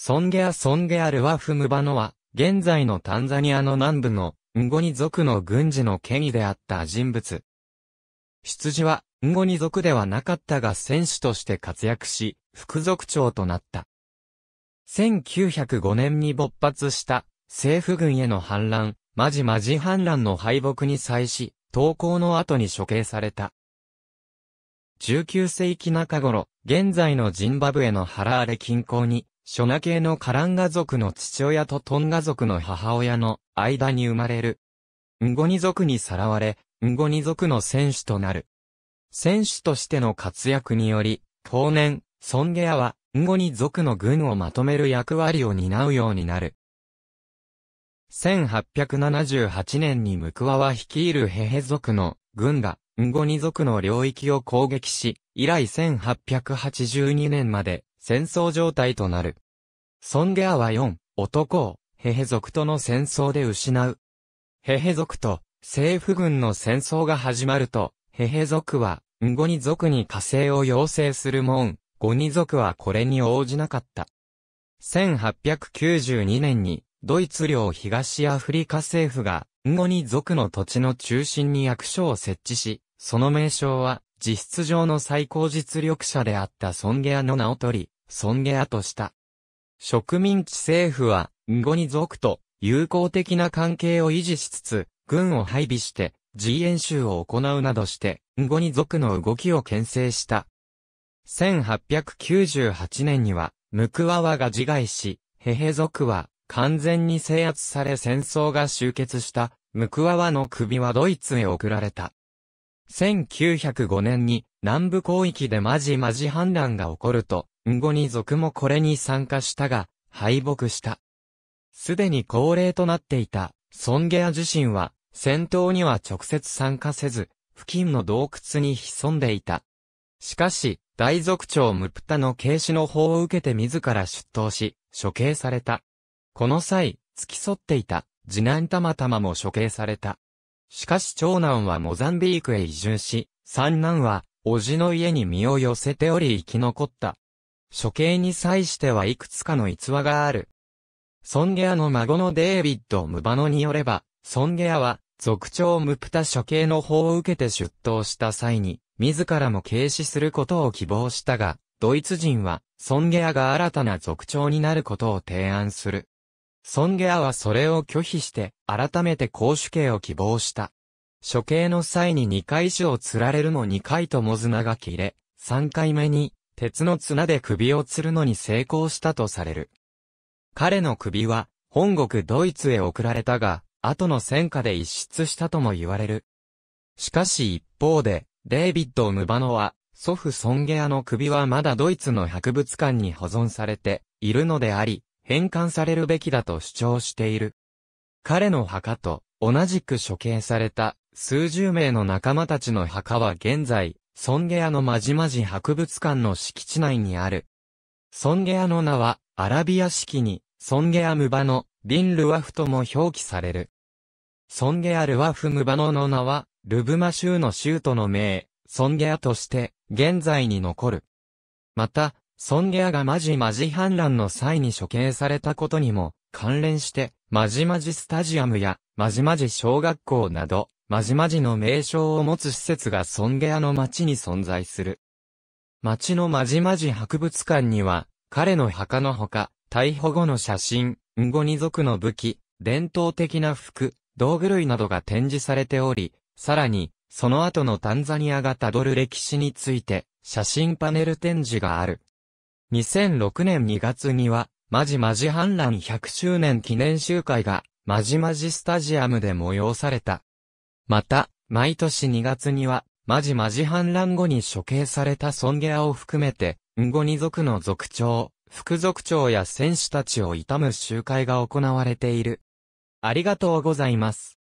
ソンゲア・ソンゲアルワフ・ムバノは、現在のタンザニアの南部の、ンゴニ族の軍事の権威であった人物。出自は、ンゴニ族ではなかったが戦士として活躍し、副族長となった。1905年に勃発した、政府軍への反乱、マジマジ反乱の敗北に際し、投降の後に処刑された。19世紀中頃、現在のジンバブエのハラーレ近郊に、ショナ系のカランガ族の父親とトンガ族の母親の間に生まれる。ンゴニ族にさらわれ、ンゴニ族の選手となる。選手としての活躍により、後年、ソンゲアは、ンゴニ族の軍をまとめる役割を担うようになる。1878年にムクワは率いるヘヘ族の軍が、ンゴニ族の領域を攻撃し、以来1882年まで戦争状態となる。ソンゲアは4、男を、ヘヘ族との戦争で失う。ヘヘ族と、政府軍の戦争が始まると、ヘヘ族は、ンゴニ族に火星を要請するもん、ゴニ族はこれに応じなかった。1892年に、ドイツ領東アフリカ政府が、ンゴニ族の土地の中心に役所を設置し、その名称は、実質上の最高実力者であったソンゲアの名を取り、尊厳とした。植民地政府は、ンゴニ族と友好的な関係を維持しつつ、軍を配備して、自演習を行うなどして、ンゴニ族の動きを牽制した。1898年には、ムクワワが自害し、ヘヘ族は完全に制圧され戦争が終結した、ムクワワの首はドイツへ送られた。1905年に南部広域でマジマジ反乱が起こると、ン後に族もこれに参加したが、敗北した。すでに高齢となっていた、ソンゲア自身は、戦闘には直接参加せず、付近の洞窟に潜んでいた。しかし、大族長ムプタの警視の法を受けて自ら出頭し、処刑された。この際、付き添っていた、次男たまたまも処刑された。しかし長男はモザンビークへ移住し、三男は、叔父の家に身を寄せており生き残った。処刑に際してはいくつかの逸話がある。ソンゲアの孫のデイビッド・ムバノによれば、ソンゲアは、族長ムプタ処刑の法を受けて出頭した際に、自らも軽視することを希望したが、ドイツ人は、ソンゲアが新たな族長になることを提案する。ソンゲアはそれを拒否して、改めて公主刑を希望した。処刑の際に2回死を釣られるも2回とも綱が切れ、3回目に、鉄の綱で首を釣るのに成功したとされる。彼の首は、本国ドイツへ送られたが、後の戦火で一失したとも言われる。しかし一方で、デイビッド・ムバノは、祖父ソンゲアの首はまだドイツの博物館に保存されているのであり、返還されるべきだと主張している。彼の墓と同じく処刑された数十名の仲間たちの墓は現在、ソンゲアのまじまじ博物館の敷地内にある。ソンゲアの名は、アラビア式に、ソンゲアムバノ、ビン・ルワフとも表記される。ソンゲア・ルワフ・ムバノの名は、ルブマ州の州都の名、ソンゲアとして、現在に残る。また、ソンゲアがマジマジ反乱の際に処刑されたことにも、関連して、マジマジスタジアムや、マジマジ小学校など、マジマジの名称を持つ施設がソンゲアの町に存在する。町のマジマジ博物館には、彼の墓のほか、逮捕後の写真、ンゴニ族の武器、伝統的な服、道具類などが展示されており、さらに、その後のタンザニアがたどる歴史について、写真パネル展示がある。2006年2月には、マジマジ反乱100周年記念集会が、マジマジスタジアムで催された。また、毎年2月には、マジマジ反乱後に処刑された尊ゲアを含めて、ンゴニ族の族長、副族長や選手たちを悼む集会が行われている。ありがとうございます。